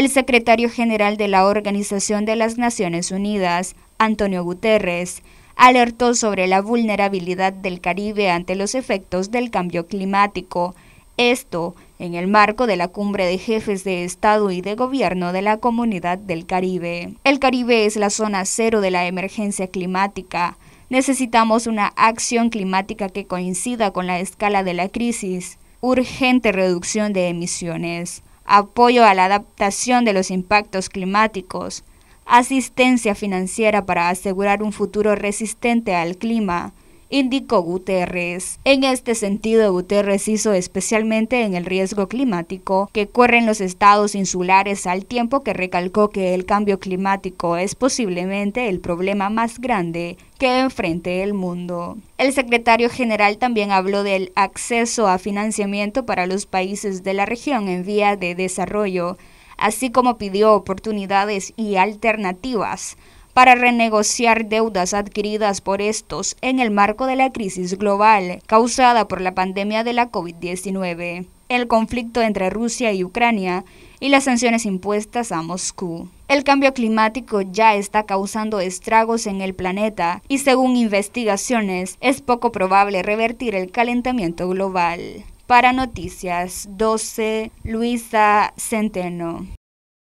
El secretario general de la Organización de las Naciones Unidas, Antonio Guterres, alertó sobre la vulnerabilidad del Caribe ante los efectos del cambio climático. Esto en el marco de la cumbre de jefes de Estado y de Gobierno de la Comunidad del Caribe. El Caribe es la zona cero de la emergencia climática. Necesitamos una acción climática que coincida con la escala de la crisis. Urgente reducción de emisiones apoyo a la adaptación de los impactos climáticos, asistencia financiera para asegurar un futuro resistente al clima, indicó Guterres. En este sentido, Guterres hizo especialmente en el riesgo climático que corren los estados insulares al tiempo que recalcó que el cambio climático es posiblemente el problema más grande que enfrente el mundo. El secretario general también habló del acceso a financiamiento para los países de la región en vía de desarrollo, así como pidió oportunidades y alternativas para renegociar deudas adquiridas por estos en el marco de la crisis global causada por la pandemia de la COVID-19, el conflicto entre Rusia y Ucrania y las sanciones impuestas a Moscú. El cambio climático ya está causando estragos en el planeta y según investigaciones es poco probable revertir el calentamiento global. Para Noticias 12, Luisa Centeno.